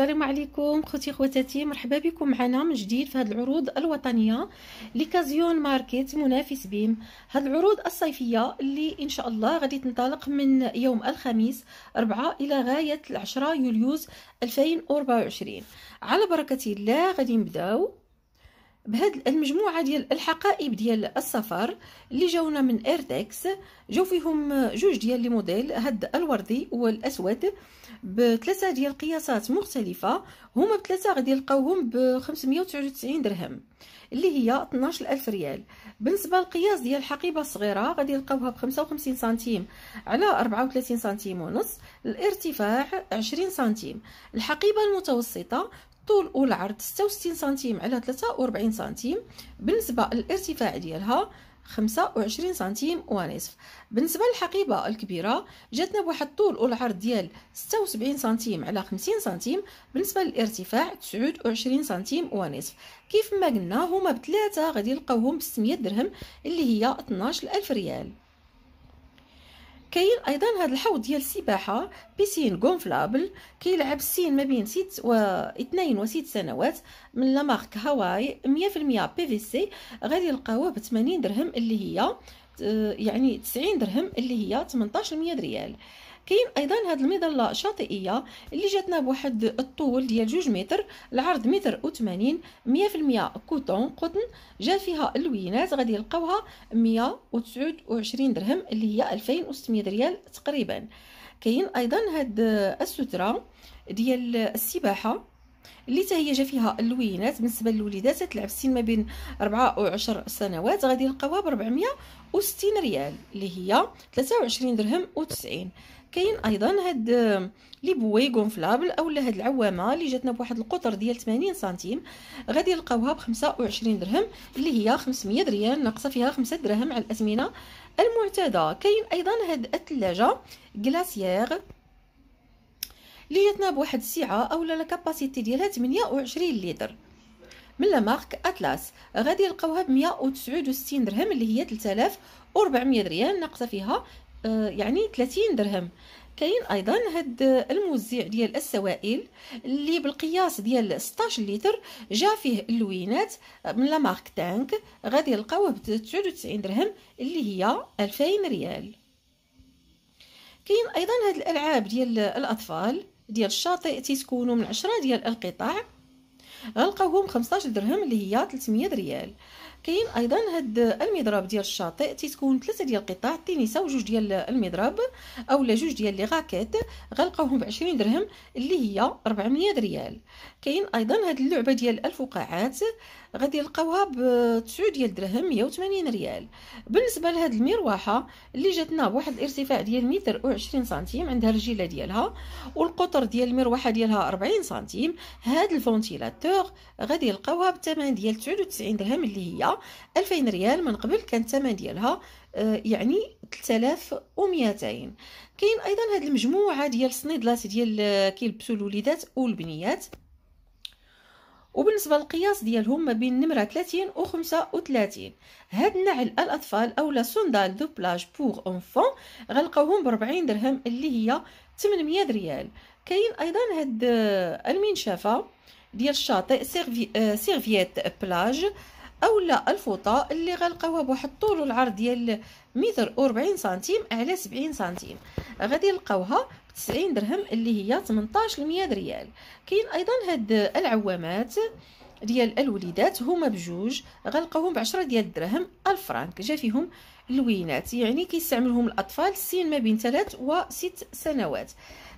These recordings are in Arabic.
السلام عليكم خوتي خواتاتي مرحبا بكم معنا من جديد في هذه العروض الوطنيه لكازيون ماركت منافس بيم هذه العروض الصيفيه اللي ان شاء الله غادي تنطلق من يوم الخميس 4 الى غايه 10 يوليوز 2024 على بركه الله غادي نبداو بهاد المجموعه ديال الحقائب ديال السفر اللي جاونا من ايرتكس جاو فيهم جوج ديال لي موديل هاد الوردي والاسود بثلاثه ديال قياسات مختلفه هما بثلاثه غادي يلقاوهم ب 599 درهم اللي هي 12000 ريال بالنسبه للقياس ديال الحقيبه الصغيره غادي يلقاوها ب 55 سنتيم على 34 سنتيم ونص الارتفاع 20 سنتيم الحقيبه المتوسطه طول والعرض 66 سنتيم على 43 سنتيم بالنسبه للارتفاع ديالها 25 سنتيم ونصف بالنسبه للحقيبه الكبيره جاتنا بواحد الطول والعرض ديال 76 سنتيم على 50 سنتيم بالنسبه للارتفاع 29 سنتيم ونصف كيف ما قلنا هما بثلاثه غادي نلقاوهم ب 600 درهم اللي هي 12000 ريال كاين ايضا هذا الحوض ديال السباحه بيسين غونفلابل كيلعب السن ما بين 6 و 2 و 6 سنوات من لا مارك هاواي 100% بي في سي غادي يلقاوه ب 80 درهم اللي هي آه، يعني 90 درهم اللي هي 18 ريال كاين ايضا هاد المظله شاطئيه اللي جاتنا بواحد الطول ديال جوج متر العرض متر و80 100% كوتون قطن جا فيها اللوينات غادي يلقاوها 129 درهم اللي هي 2600 ريال تقريبا كاين ايضا هاد الستره ديال السباحه اللي حتى هي جا فيها اللوينات بالنسبه للوليدات تلعب سن ما بين 4 و 10 سنوات غادي يلقاوها ب 460 ريال اللي هي 23 درهم و 90 كاين ايضا هاد آه، لي بوي غونفلابل اولا هاد العوامه اللي جاتنا بواحد القطر ديال 80 سنتيم غادي نلقاوها ب 25 درهم اللي هي 500 دريال ناقصه فيها 5 دراهم على الاثمنه المعتاده كاين ايضا هاد الثلاجه غلاسيير اللي جاتنا بواحد السعه اولا لا كاباسيتي ديالها 28 لتر من لا مارك اتلاس غادي نلقاوها ب 169 درهم اللي هي 3400 ريال ناقصه فيها آه، يعني 30 درهم كاين ايضا هاد الموزع ديال السوائل اللي بالقياس ديال 16 لتر جا فيه اللوينات من لا مارك تانك غادي يلقاوه ب 99 درهم اللي هي 2000 ريال كاين ايضا هاد الالعاب ديال الاطفال ديال الشاطئ تيكونوا من 10 ديال القطع غنلقاوهم 15 درهم اللي هي 300 ريال كاين ايضا هاد المضرب ديال الشاطئ تيتكون ثلاثه ديال القطع التنيسه وجوج ديال المضرب اولا جوج ديال لي غاكيت غنلقاوهم ب 20 درهم اللي هي 400 ريال كاين ايضا هاد اللعبه ديال الفقاعات غادي نلقاوها ب 9 ديال الدرهم 180 ريال بالنسبه لهاد المروحه اللي جاتنا بواحد الارتفاع ديال متر و20 سنتيم عندها الرجيله ديالها والقطر ديال المروحه ديالها 40 سنتيم هاد الفونتيلاتور غادي نلقاوها بثمن ديال 99 درهم اللي هي ديالها 2000 ريال من قبل كان الثمن ديالها آه، يعني 3200 كاين ايضا هاد المجموعه ديال الصنيدلات ديال آه، كيلبسوا الوليدات والبنيات وبالنسبه للقياس ديالهم ما بين نمره 30 و 35 هاد النعل الاطفال اولا سوندال دو بلاج بوغ اونفون غلقوهم ب 40 درهم اللي هي 800 ريال كاين ايضا هاد آه، المنشفه ديال الشاطئ سيرفييت بلاج اولا الفوطه اللي غنلقاوها بواحد الطول والعرض ديال متر و40 سنتيم على 70 سنتيم غادي نلقاوها ب 90 درهم اللي هي 18 ل 100 ريال كاين ايضا هاد العوامات ديال الوليدات هما بجوج غنلقاوهم ب 10 ديال الدراهم الفرانك جا فيهم اللوينات يعني كيستعملهم الاطفال السن ما بين 3 و 6 سنوات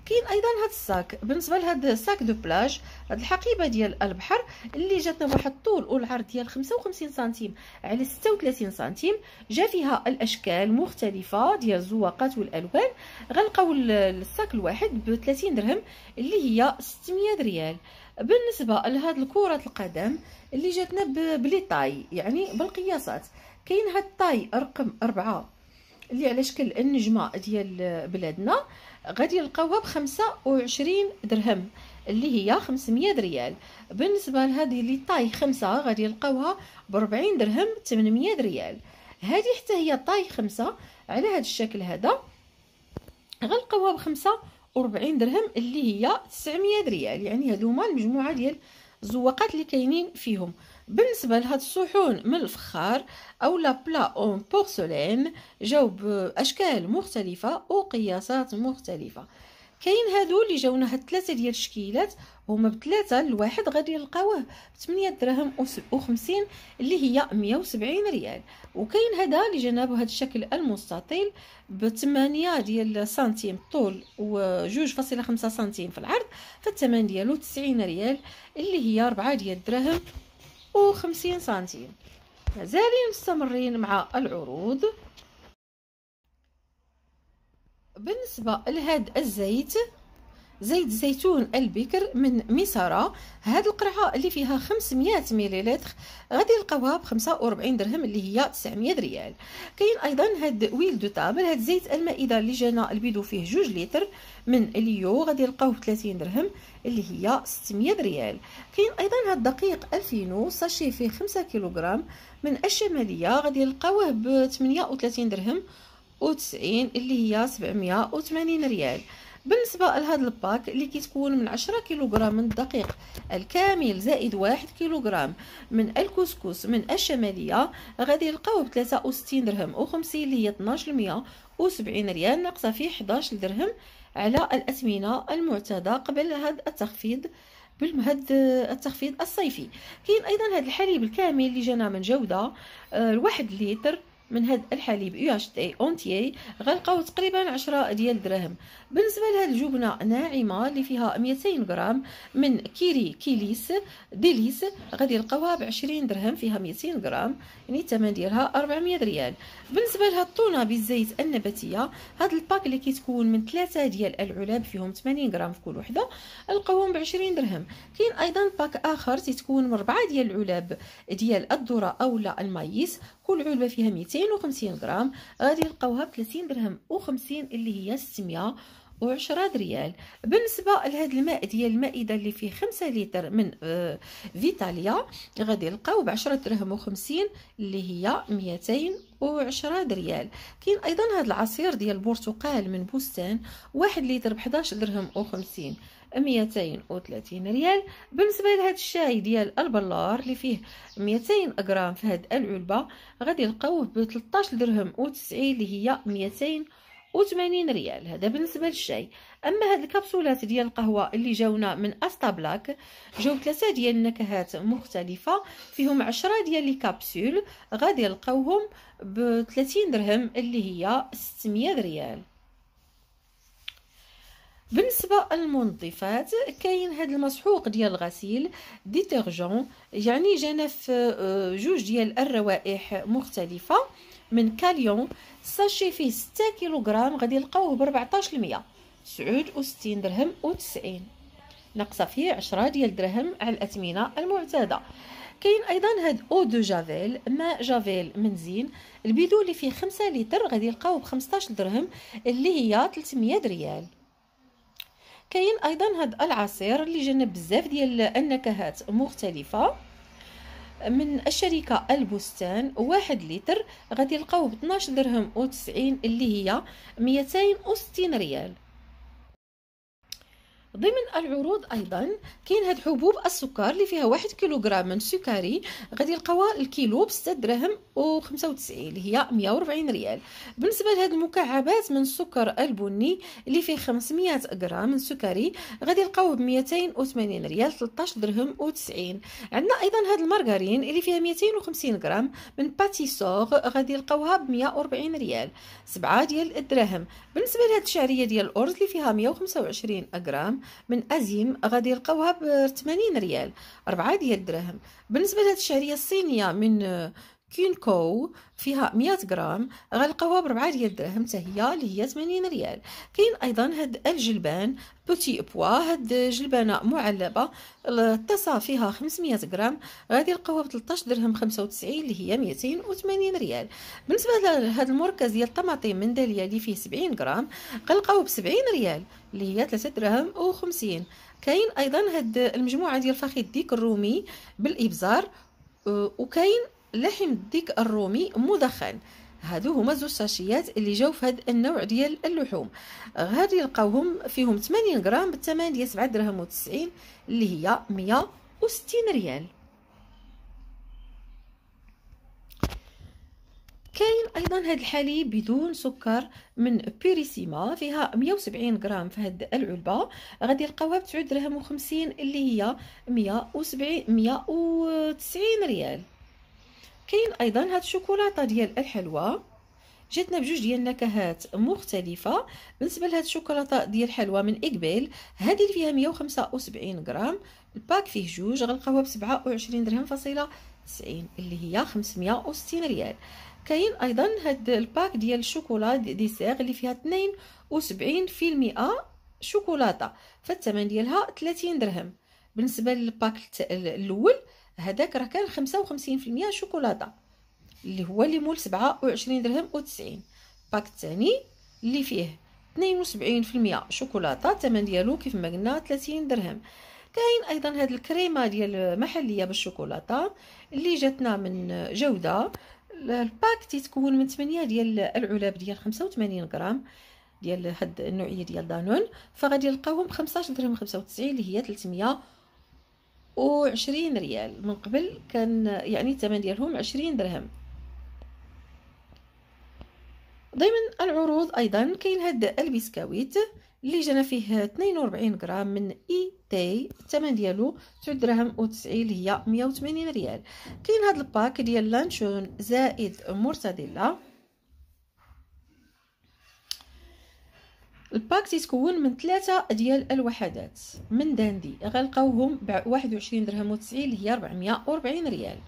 كاين ايضا هذا الساك بالنسبه لهذا الساك دو بلاج هذه الحقيبه ديال البحر اللي جاتنا بواحد الطول والعرض ديال 55 سنتيم على 36 سنتيم جا فيها الاشكال مختلفه ديال الزواقات والالوان غنلقاو الساك الواحد ب 30 درهم اللي هي 600 ريال بالنسبه لهاد الكره القدم اللي جاتنا بلي طاي يعني بالقياسات كاين هاد الطاي رقم 4 اللي على شكل النجمه ديال بلادنا غادي نلقاوها بخمسة وعشرين درهم اللي هي 500 ريال بالنسبه لهذه اللي طاي خمسة غادي نلقاوها ب 40 درهم 800 ريال هذه حتى هي طاي خمسة على هذا الشكل هذا غنلقاوها ب 45 درهم اللي هي 900 ريال يعني هذوما المجموعه ديال الزواقات اللي كاينين فيهم بالنسبه لهاد الصحون من الفخار او لا بلا اون بورسلين جاو باشكال مختلفه وقياسات مختلفه كاين هادو اللي جاونا هاد ثلاثه ديال الشكيلات هما بثلاثه الواحد غادي نلقاوه ب 8 دراهم و50 اللي هي 170 ريال وكاين هذا اللي جانا بهذا الشكل المستطيل ب 8 ديال سنتيم طول و 2.5 سنتيم في العرض فالثمن ديالو 90 ريال اللي هي 4 ديال الدراهم وخمسين سنتيم مازالين مستمرين مع العروض بالنسبة لهاد الزيت زيت زيتون البكر من مسارة هاد القرعة اللي فيها 500 مليلتر غادي نلقاوها ب 45 درهم اللي هي 900 ريال كاين ايضا هاد ويل دو تابل هاد زيت المائدة اللي جانا البيدو فيه 2 لتر من اليو غادي نلقاوه ب 30 درهم اللي هي 600 ريال كاين ايضا هاد الدقيق الفينو ساشي فيه 5 كيلوغرام من الشمالية غادي نلقاوه ب 38 درهم و90 اللي هي 780 ريال بالنسبه لهذا الباك اللي كيتكون من 10 كيلوغرام من الدقيق الكامل زائد 1 كيلوغرام من الكسكس من الشماليه غادي يلقاوه ب 63 درهم و50 اللي هي 12% و70 ريال ناقصه فيه 11 درهم على الأثمنة المعتادة قبل هذا التخفيض بالمهد التخفيض الصيفي كاين ايضا هذا الحليب الكامل اللي جانا من جوده آه، الواحد لتر من هاد الحليب يو اش تي اونتي تي تقريبا 10 ديال الدراهم بالنسبه لهاد الجبنه ناعمه اللي فيها 200 غرام من كيري كيليس ديليس غادي نلقاوها ب 20 درهم فيها 200 غرام يعني الثمن ديالها 400 ريال بالنسبه لهاد الطونه بالزيت النباتيه هاد الباك اللي كيتكون من ثلاثه ديال العلب فيهم 80 غرام في كل وحده نلقاوهم ب 20 درهم كاين ايضا باك اخر تيتكون من ربعه ديال العلب ديال الذره اولا المايس كل علبه فيها 250 غرام غادي نلقاوها ب 30 درهم و50 اللي هي 600 وعشرة ريال بالنسبه لهذا الماء ديال المائده اللي فيه خمسة لتر من آه، فيتاليا غادي نلقاو ب 10 درهم وخمسين اللي هي ميتين وعشرة ريال كاين ايضا هذا العصير ديال البرتقال من بستان واحد لتر ب 11 درهم وخمسين 230 ريال بالنسبه لهذا الشاي ديال البلار اللي فيه 200 غرام في هاد العلبه غادي نلقاوه ب 13 درهم و90 اللي هي أو تمانين ريال هذا بالنسبه للشاي اما هاد الكبسولات ديال القهوه اللي جاونا من استا بلاك جاو ثلاثه ديال النكهات مختلفه فيهم عشرة ديال لي كابسول غادي نلقاوهم ب 30 درهم اللي هي 600 ريال بالنسبه للمنظفات كاين هذا المسحوق ديال الغسيل ديتيرجون يعني جنف آه، جوج ديال الروائح مختلفه من كاليون ساشي فيه 6 كيلوغرام غادي نلقاوه ب 14 المية 69 درهم و90 ناقصه فيه 10 ديال درهم على الاثمنه المعتاده كاين ايضا هاد او دو جافيل ماء جافيل منزين البيدو اللي فيه 5 لتر غادي نلقاوه ب 15 درهم اللي هي 300 ريال كاين ايضا هاد العصير اللي جنب بزاف ديال النكهات مختلفه من الشركه البستان واحد لتر غادي نلقاوه ب 12 درهم و90 اللي هي 260 ريال ضمن العروض ايضا كاين هاد حبوب السكر اللي فيها واحد كيلوغرام من السكري غادي يلقاوها الكيلو ب 6 دراهم و95 اللي هي 140 ريال بالنسبه لهاد المكعبات من السكر البني اللي فيه 500 غرام من السكري غادي يلقاوه ب 280 ريال 13 درهم و90 عندنا ايضا هاد المارغرين اللي فيها 250 غرام من باتيسور غادي يلقاوها ب 140 ريال 7 ديال الدراهم بالنسبه لهاد الشعريه ديال الارز اللي فيها 125 غرام من ازيم غادي يلقاوها ب 80 ريال 4 ديال الدراهم بالنسبه لهاد الشعريه الصينيه من كو فيها 100 غرام غنلقاوها ب 4 ديال الدراهم حتى هي اللي هي 80 ريال كاين ايضا هاد الجلبان بوتي بوا هاد جلبانه معلبه الطاسه فيها 500 غرام غادي نلقاوها ب 13 درهم 95 اللي هي 280 ريال بالنسبه لهاد المركز ديال الطماطم من داليا اللي فيه 70 غرام غنلقاوه ب 70 ريال اللي هي 3 درهم و50 كاين ايضا هاد المجموعه ديال فخذ ديك الرومي بالابزار وكاين لحم الديك الرومي مدخن هادو هما زوج ساشيات اللي جاو في هاد النوع ديال اللحوم غادي نلقاوهم فيهم 80 غرام بالثمن ديال 7 درهم و90 اللي هي 160 ريال كاين ايضا هاد الحليب بدون سكر من بيريسيما فيها 170 غرام في هاد العلبه غادي نلقاوها ب 9 درهم و50 اللي هي 170 190 ريال كاين ايضا هاد الشوكولاته ديال الحلوى جاتنا بجوج ديال النكهات مختلفه بالنسبه لهاد الشوكولاته ديال الحلوى من اكبيل هذه اللي فيها 175 غرام الباك فيه جوج غلقوها ب 27 درهم فاصله 90 اللي هي 560 ريال كاين ايضا هاد الباك ديال الشوكولا ديسير اللي فيها 72% شوكولاته فالثمن ديالها 30 درهم بالنسبه للباك الاول هذاك راه كان خمسة وخمسين في المية شوكولاتة اللي هو اللي مول سبعة وعشرين درهم تسعين باك الثاني اللي فيه اثنين وسبعين في المية شوكولاتة الثمن ديالو كيف ما قلنا تلاتين درهم كاين ايضا هاد الكريمه ديال محليه بالشوكولاته اللي جاتنا من جوده الباك تيتكون من 8 ديال العلب ديال 85 غرام ديال هاد النوعيه ديال دانون فغادي نلقاوهم ب 15 درهم 95 اللي هي 300 وعشرين ريال من قبل كان يعني الثمن ديالهم عشرين درهم ضمن العروض ايضا كاين هاد البسكويت اللي جانا فيه 42 غرام من اي تي الثمن ديالو 9 درهم و90 هي 180 ريال كاين هاد الباك ديال لانشون زائد مرتديلا الباك تيتكون من ثلاثة ديال الوحدات من داندي غنلقاوهم ب 21 درهم وتسعين اللي هي 440 ريال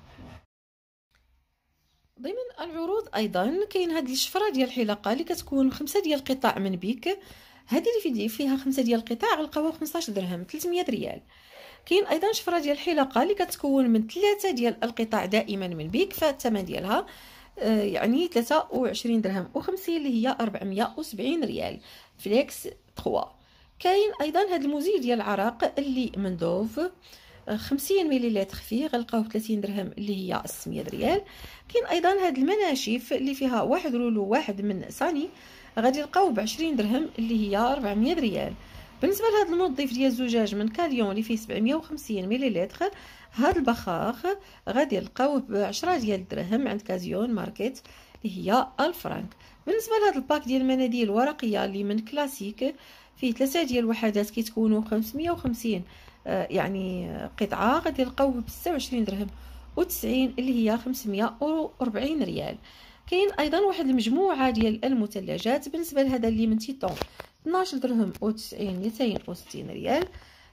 ضمن العروض ايضا كاين هذه الشفره ديال الحلقه اللي كتكون خمسه ديال القطاع من بيك هذه اللي في فيها خمسه ديال القطاع غنلقاوها 15 درهم 300 ريال كاين ايضا شفره ديال الحلقه اللي كتكون من ثلاثه ديال القطاع دائما من بيك فالثمن ديالها آه، يعني 23 درهم و50 اللي هي 470 ريال فليكس 3 كاين ايضا هذا المزيل ديال العراق اللي مندوف 50 آه، مليلتر فيه غنلقاوه 30 درهم اللي هي 600 ريال كاين ايضا هاد المناشف اللي فيها واحد رولو واحد من ساني غادي نلقاوه ب 20 درهم اللي هي 400 ريال بالنسبه لهذا المنظف ديال الزجاج من كاليون اللي فيه 750 مليلتر هاد البخاخ غادي يلقاوه ب 10 ديال الدراهم عند كازيون ماركت اللي هي الفرانك بالنسبه لهاد الباك ديال المناديل الورقيه اللي من كلاسيك فيه ثلاثه ديال الوحدات كيتكونوا 550 آه، يعني قطعه غادي يلقاوه ب 26 درهم و90 اللي هي 540 ريال كاين ايضا واحد المجموعه ديال المثلجات بالنسبه لهذا اللي من تيتون 12 درهم و90 260 ريال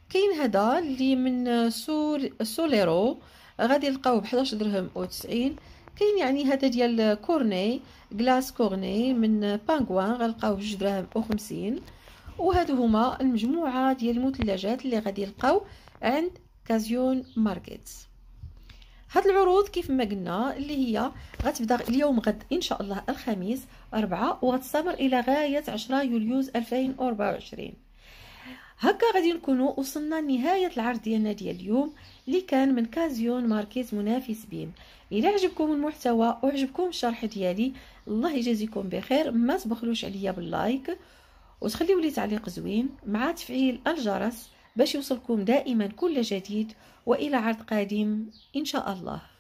كاين هذا اللي من سول سوليرو غادي نلقاوه ب 11 درهم و 90 كاين يعني هذا ديال كورني غلاس كورني من بانغوان غنلقاوه ب 2 درهم و 50 وهادو هما المجموعه ديال المثلجات اللي غادي نلقاو عند كازيون ماركت هاد العروض كيف ما قلنا اللي هي غتبدا اليوم غد ان شاء الله الخميس أربعة وغتستمر الى غايه 10 يوليوز 2024 هكا غادي نكونوا وصلنا لنهايه العرض ديالنا ديال اليوم اللي كان من كازيون ماركيز منافس بيم الى عجبكم المحتوى وعجبكم الشرح ديالي الله يجازيكم بخير ما تبخلوش عليا باللايك وتخليوا لي تعليق زوين مع تفعيل الجرس باش يوصلكم دائما كل جديد والى عرض قادم ان شاء الله